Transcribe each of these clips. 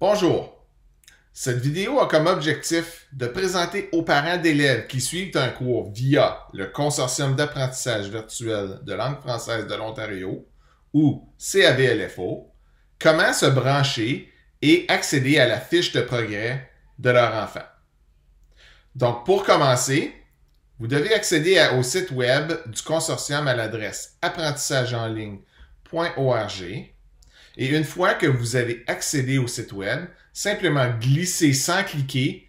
Bonjour. Cette vidéo a comme objectif de présenter aux parents d'élèves qui suivent un cours via le Consortium d'apprentissage virtuel de langue française de l'Ontario ou CAVLFO comment se brancher et accéder à la fiche de progrès de leur enfant. Donc, pour commencer, vous devez accéder au site web du consortium à l'adresse apprentissageenligne.org et une fois que vous avez accédé au site web, simplement glissez sans cliquer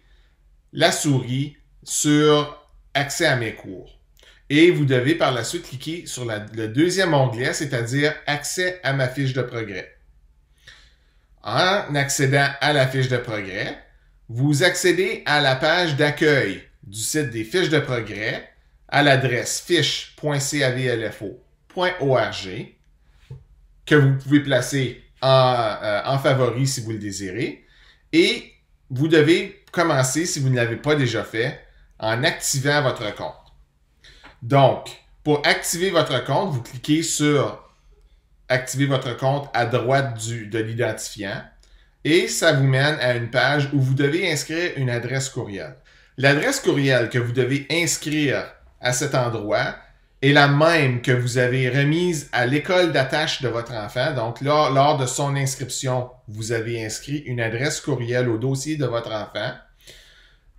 la souris sur Accès à mes cours. Et vous devez par la suite cliquer sur le deuxième onglet, c'est-à-dire Accès à ma fiche de progrès. En accédant à la fiche de progrès, vous accédez à la page d'accueil du site des fiches de progrès à l'adresse fiche.cavlfo.org que vous pouvez placer euh, en, favori si vous le désirez. Et vous devez commencer, si vous ne l'avez pas déjà fait, en activant votre compte. Donc, pour activer votre compte, vous cliquez sur Activer votre compte à droite de l'identifiant et ça vous mène à une page où vous devez inscrire une adresse courriel. L'adresse courriel que vous devez inscrire à cet endroit est la même que vous avez remise à l'école d'attache de votre enfant. Donc, lors, lors de son inscription, vous avez inscrit une adresse courriel au dossier de votre enfant.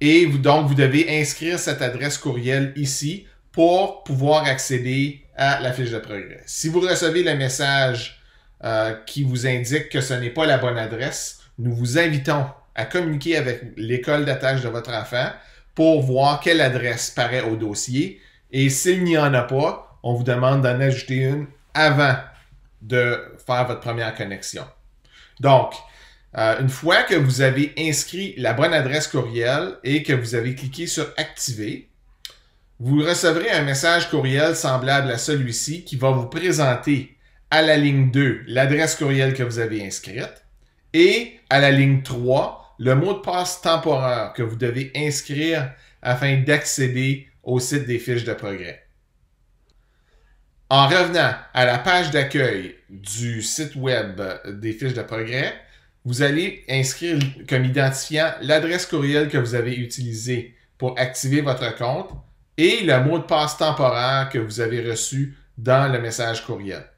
Et donc, vous devez inscrire cette adresse courriel ici pour pouvoir accéder à la fiche de progrès. Si vous recevez le message euh, qui vous indique que ce n'est pas la bonne adresse, nous vous invitons à communiquer avec l'école d'attache de votre enfant pour voir quelle adresse paraît au dossier et s'il n'y en a pas, on vous demande d'en ajouter une avant de faire votre première connexion. Donc, euh, une fois que vous avez inscrit la bonne adresse courriel et que vous avez cliqué sur Activer, vous recevrez un message courriel semblable à celui-ci qui va vous présenter à la ligne 2 l'adresse courriel que vous avez inscrite et à la ligne 3 le mot de passe temporaire que vous devez inscrire afin d'accéder au site des fiches de progrès. En revenant à la page d'accueil du site web des fiches de progrès, vous allez inscrire comme identifiant l'adresse courriel que vous avez utilisée pour activer votre compte et le mot de passe temporaire que vous avez reçu dans le message courriel.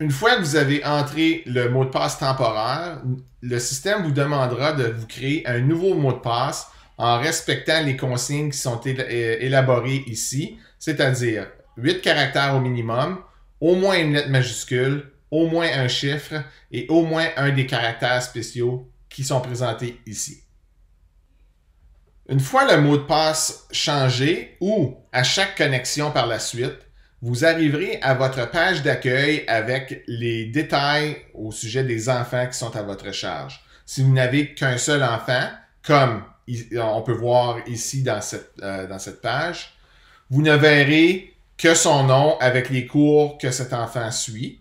Une fois que vous avez entré le mot de passe temporaire, le système vous demandera de vous créer un nouveau mot de passe en respectant les consignes qui sont élaborées ici, c'est-à-dire 8 caractères au minimum, au moins une lettre majuscule, au moins un chiffre et au moins un des caractères spéciaux qui sont présentés ici. Une fois le mot de passe changé ou à chaque connexion par la suite, vous arriverez à votre page d'accueil avec les détails au sujet des enfants qui sont à votre charge. Si vous n'avez qu'un seul enfant, comme on peut voir ici euh, dans cette, page, vous ne verrez que son nom avec les cours que cet enfant suit.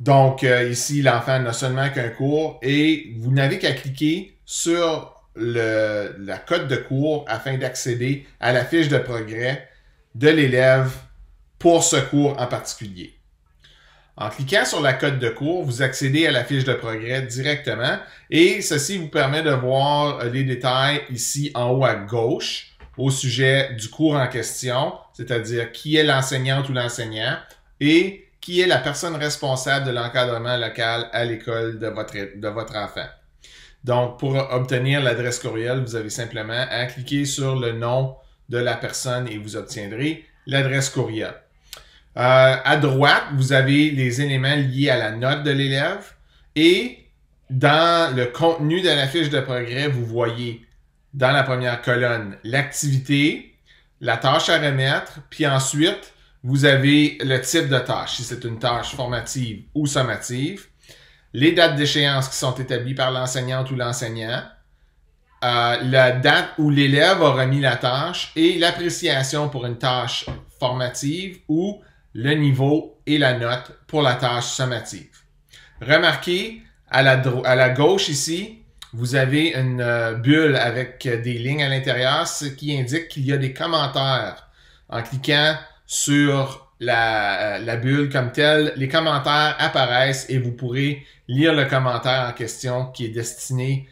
Donc euh, ici, l'enfant n'a seulement qu'un cours et vous n'avez qu'à cliquer sur la cote de cours afin d'accéder à la fiche de progrès de l'élève pour ce cours en particulier. En cliquant sur la cote de cours, vous accédez à la fiche de progrès directement et ceci vous permet de voir les détails ici en haut à gauche au sujet du cours en question, c'est-à-dire qui est l'enseignante ou l'enseignant et qui est la personne responsable de l'encadrement local à l'école de votre, de votre enfant. Donc, pour obtenir l'adresse courriel, vous avez simplement à cliquer sur le nom de la personne et vous obtiendrez l'adresse courriel. Euh, à droite, vous avez les éléments liés à la note de l'élève. Et dans le contenu de la fiche de progrès, vous voyez dans la première colonne l'activité, la tâche à remettre, puis ensuite, vous avez le type de tâche, si c'est une tâche formative ou sommative, les dates d'échéance qui sont établies par l'enseignante ou l'enseignant, euh, la date où l'élève a remis la tâche et l'appréciation pour une tâche formative ou le niveau et la note pour la tâche sommative. Remarquez, à la, gauche ici, vous avez une euh, bulle avec euh, des lignes à l'intérieur, ce qui indique qu'il y a des commentaires. En cliquant sur euh, la, bulle comme telle, les commentaires apparaissent et vous pourrez lire le commentaire en question qui est destiné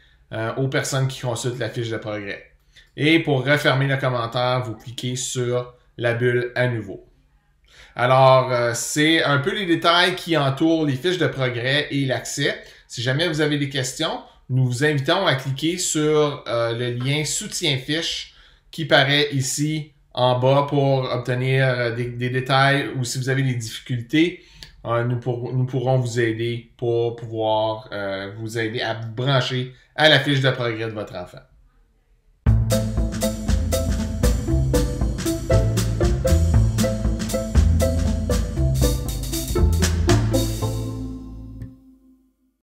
aux personnes qui consultent la fiche de progrès. Et pour refermer le commentaire, vous cliquez sur la bulle à nouveau. Alors, euh, c'est un peu les détails qui entourent les fiches de progrès et l'accès. Si jamais vous avez des questions, nous vous invitons à cliquer sur euh, le lien soutien fiche qui paraît ici en bas pour obtenir euh, des, détails ou si vous avez des difficultés, nous, nous, pourrons vous aider pour pouvoir vous aider à brancher à la fiche de progrès de votre enfant.